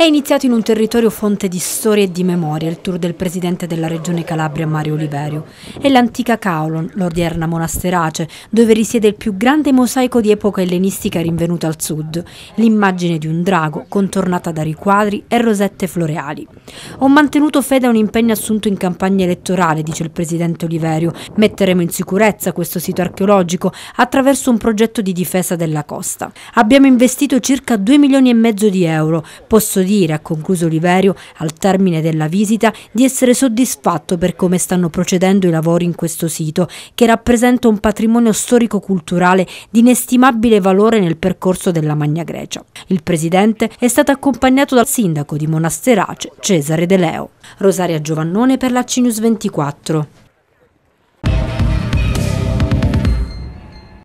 È iniziato in un territorio fonte di storie e di memoria il tour del presidente della regione Calabria Mario Oliverio. È l'antica Caolon, l'odierna monasterace, dove risiede il più grande mosaico di epoca ellenistica rinvenuto al sud, l'immagine di un drago contornata da riquadri e rosette floreali. Ho mantenuto fede a un impegno assunto in campagna elettorale, dice il presidente Oliverio. Metteremo in sicurezza questo sito archeologico attraverso un progetto di difesa della costa. Abbiamo investito circa 2 milioni e mezzo di euro. Posso dire dire, ha concluso Oliverio al termine della visita, di essere soddisfatto per come stanno procedendo i lavori in questo sito, che rappresenta un patrimonio storico-culturale di inestimabile valore nel percorso della Magna Grecia. Il presidente è stato accompagnato dal sindaco di Monasterace, Cesare De Leo. Rosaria Giovannone per la CNews 24.